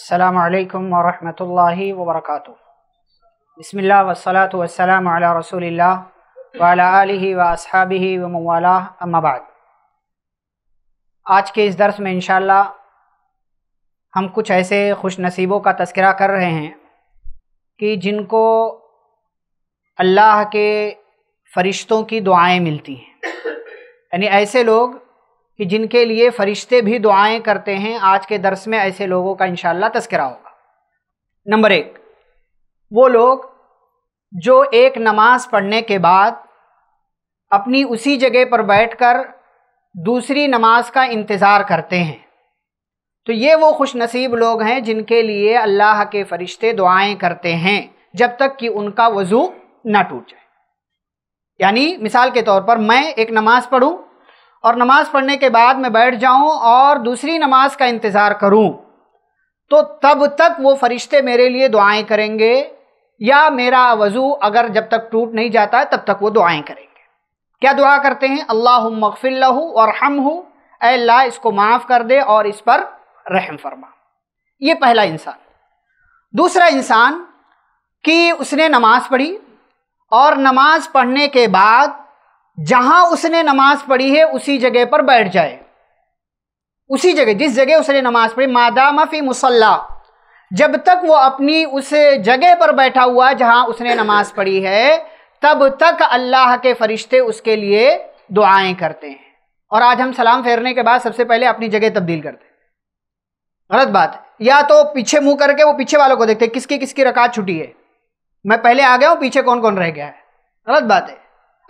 السلام عليكم ورحمة الله وبركاته بسم الله والصلاة والسلام على رسول الله وعلى آله وأصحابه ومن والاه أما بعد आज के इस दर्स में इन हम कुछ ऐसे खुश नसीबों का तस्करा कर रहे हैं कि जिनको अल्लाह के फरिश्तों की दुआएं मिलती हैं यानी ऐसे लोग कि जिनके लिए फरिश्ते भी दुआएं करते हैं आज के दर्स में ऐसे लोगों का इन तस्करा होगा नंबर एक वो लोग जो एक नमाज पढ़ने के बाद अपनी उसी जगह पर बैठकर दूसरी नमाज का इंतज़ार करते हैं तो ये वो खुश नसीब लोग हैं जिनके लिए अल्लाह के फ़रिश्ते दुआएं करते हैं जब तक कि उनका वज़ू ना टूट जाए यानी मिसाल के तौर पर मैं एक नमाज़ पढ़ूं और नमाज पढ़ने के बाद मैं बैठ जाऊं और दूसरी नमाज का इंतज़ार करूं तो तब तक वो फरिश्ते मेरे लिए दुआएं करेंगे या मेरा वज़ू अगर जब तक टूट नहीं जाता तब तक वो दुआएं करेंगे क्या दुआ करते हैं अल्लाह मगफिल्ला और हम हो अल्लाह इसको माफ़ कर दे और इस पर रहम फरमा ये पहला इंसान दूसरा इंसान कि उसने नमाज़ पढ़ी और नमाज़ पढ़ने के बाद जहां उसने नमाज पढ़ी है उसी जगह पर बैठ जाए उसी जगह जिस जगह उसने नमाज पढ़ी मादा फी मुसल्ला जब तक वो अपनी उस जगह पर बैठा हुआ जहां उसने नमाज पढ़ी है तब तक अल्लाह के फरिश्ते उसके लिए दुआएं करते हैं और आज हम सलाम फेरने के बाद सबसे पहले अपनी जगह तब्दील करते हैं गलत बात या तो पीछे मुंह करके वो पीछे वालों को देखते हैं किसकी किसकी रकात छुटी है मैं पहले आ गया हूँ पीछे कौन कौन रह गया है गलत बात है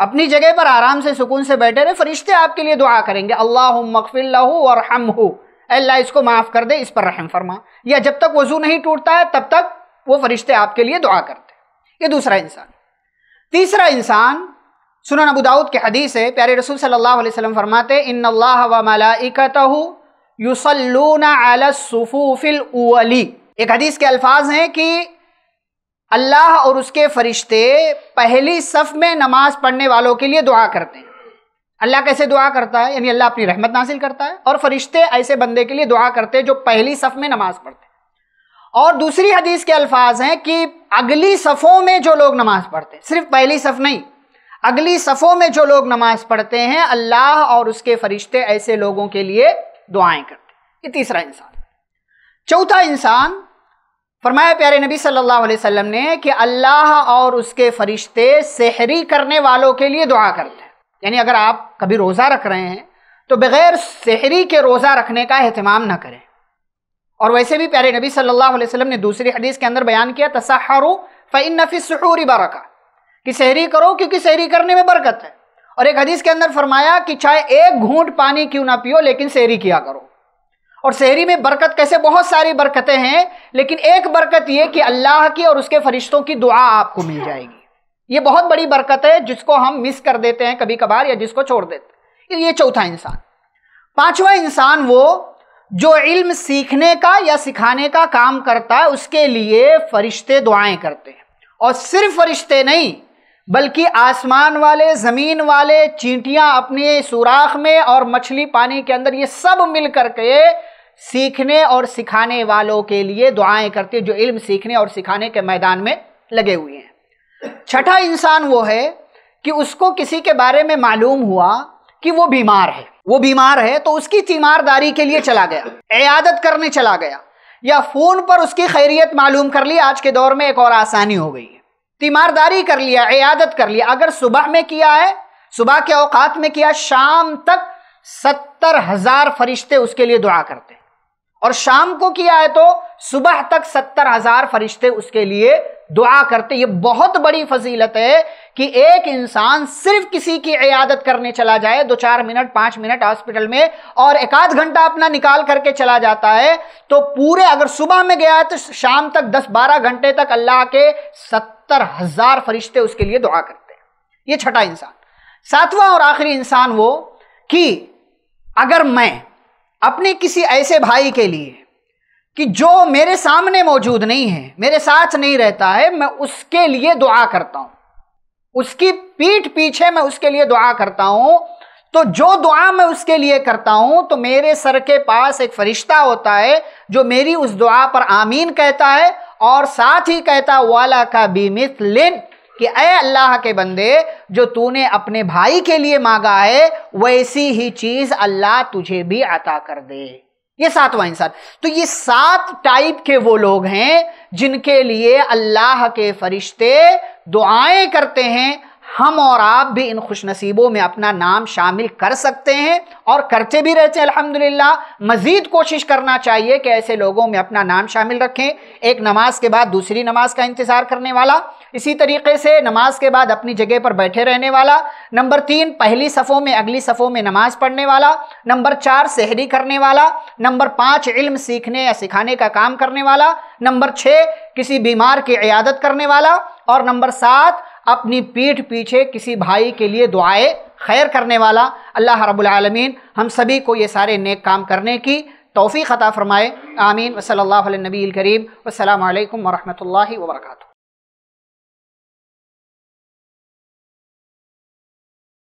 अपनी जगह पर आराम से सुकून से बैठे रहे फरिश्ते आपके लिए दुआ करेंगे अल्लाह मकफिल्लू और हम हो अल्लाह इसको माफ़ कर दे इस पर रहम फरमा या जब तक वजू नहीं टूटता है तब तक वो फरिश्ते आपके लिए दुआ करते ये दूसरा इंसान तीसरा इंसान सुन अबू दाऊद के हदीस है प्यारे रसूल सल्लल्लाहु अलैहि वसल्लम फरमाते इन अल्लाह व मलाइकतहु युसल्लूना अला सुफूफिल एक हदीस के अल्फाज हैं कि अल्लाह और उसके फरिश्ते पहली सफ़ में नमाज पढ़ने वालों के लिए दुआ करते हैं अल्लाह कैसे दुआ करता है यानी अल्लाह अपनी रहमत हासिल करता है और फरिश्ते ऐसे बंदे के लिए दुआ करते हैं जो पहली सफ़ में नमाज पढ़ते हैं और दूसरी हदीस के अल्फाज हैं कि अगली सफ़ों में जो लोग नमाज पढ़ते हैं सिर्फ पहली सफ़ नहीं अगली सफ़ों में जो लोग नमाज पढ़ते हैं अल्लाह और उसके फरिश्ते ऐसे लोगों के लिए दुआएं करते हैं ये तीसरा इंसान चौथा इंसान फरमाया प्यारे नबी सल्लल्लाहु अलैहि वसल्लम ने कि अल्लाह और उसके फरिश्ते सहरी करने वालों के लिए दुआ करते हैं यानी अगर आप कभी रोज़ा रख रहे हैं तो बग़ैर सहरी के रोज़ा रखने का अहतमाम ना करें और वैसे भी प्यारे नबी सल्लल्लाहु अलैहि वसल्लम ने दूसरी हदीस के अंदर बयान किया तसाहरु फ़ैन नफ़ी सहूरी बरका कि सहरी करो क्योंकि सहरी करने में बरकत है और एक हदीस के अंदर फरमाया कि चाहे एक घूंट पानी क्यों ना पियो लेकिन सहरी किया करो और शहरी में बरकत कैसे बहुत सारी बरकतें हैं लेकिन एक बरकत ये कि अल्लाह की और उसके फरिश्तों की दुआ आपको मिल जाएगी ये बहुत बड़ी बरकत है जिसको हम मिस कर देते हैं कभी कभार या जिसको छोड़ देते हैं ये चौथा इंसान पांचवा इंसान वो जो इल्म सीखने का या सिखाने का काम करता है उसके लिए फरिश्ते दुआएं करते हैं और सिर्फ फरिश्ते नहीं बल्कि आसमान वाले ज़मीन वाले चींटियाँ अपने सुराख में और मछली पानी के अंदर ये सब मिल करके सीखने और सिखाने वालों के लिए दुआएं करते हैं जो इल्म सीखने और सिखाने के मैदान में लगे हुए हैं छठा इंसान वो है कि उसको किसी के बारे में मालूम हुआ कि वो बीमार है वो बीमार है तो उसकी तीमारदारी के लिए चला गया इयादत करने चला गया या फ़ोन पर उसकी खैरियत मालूम कर ली आज के दौर में एक और आसानी हो गई है तीमारदारी कर लिया इयादत कर लिया अगर सुबह में किया है सुबह के अवकात में किया शाम तक सत्तर हज़ार फरिश्ते उसके लिए दुआ करते हैं और शाम को किया है तो सुबह तक सत्तर हजार फरिश्ते उसके लिए दुआ करते ये बहुत बड़ी फजीलत है कि एक इंसान सिर्फ किसी की इयादत करने चला जाए दो चार मिनट पांच मिनट हॉस्पिटल में और एक आध घंटा अपना निकाल करके चला जाता है तो पूरे अगर सुबह में गया तो शाम तक दस बारह घंटे तक अल्लाह के सत्तर हजार फरिश्ते उसके लिए दुआ करते हैं ये छठा इंसान सातवां और आखिरी इंसान वो कि अगर मैं अपने किसी ऐसे भाई के लिए कि जो मेरे सामने मौजूद नहीं है मेरे साथ नहीं रहता है मैं उसके लिए दुआ करता हूँ उसकी पीठ पीछे मैं उसके लिए दुआ करता हूँ तो जो दुआ मैं उसके लिए करता हूँ तो मेरे सर के पास एक फरिश्ता होता है जो मेरी उस दुआ पर आमीन कहता है और साथ ही कहता वाला का बीमित लिन कि अय अल्लाह के बंदे जो तूने अपने भाई के लिए मांगा है वैसी ही चीज़ अल्लाह तुझे भी अता कर दे ये सातवां इंसान तो ये सात टाइप के वो लोग हैं जिनके लिए अल्लाह के फरिश्ते दुआएं करते हैं हम और आप भी इन खुश नसीबों में अपना नाम शामिल कर सकते हैं और करते भी रहते हैं अल्हम्दुलिल्लाह मज़ीद कोशिश करना चाहिए कि ऐसे लोगों में अपना नाम शामिल रखें एक नमाज़ के बाद दूसरी नमाज का इंतज़ार करने वाला इसी तरीके से नमाज के बाद अपनी जगह पर बैठे रहने वाला नंबर तीन पहली सफ़ों में अगली सफ़ों में नमाज पढ़ने वाला नंबर चार सहरी करने वाला नंबर पाँच इल्म सीखने या सिखाने का काम करने वाला नंबर छः किसी बीमार की इयादत करने वाला और नंबर सात अपनी पीठ पीछे किसी भाई के लिए दुआए खैर करने वाला अल्लाह रबालमीन हम सभी को ये सारे नेक काम करने की तोफ़ी ख़ता फ़रमाए आमीन वसल नबी करीम अल्लाम वरहमल वर्का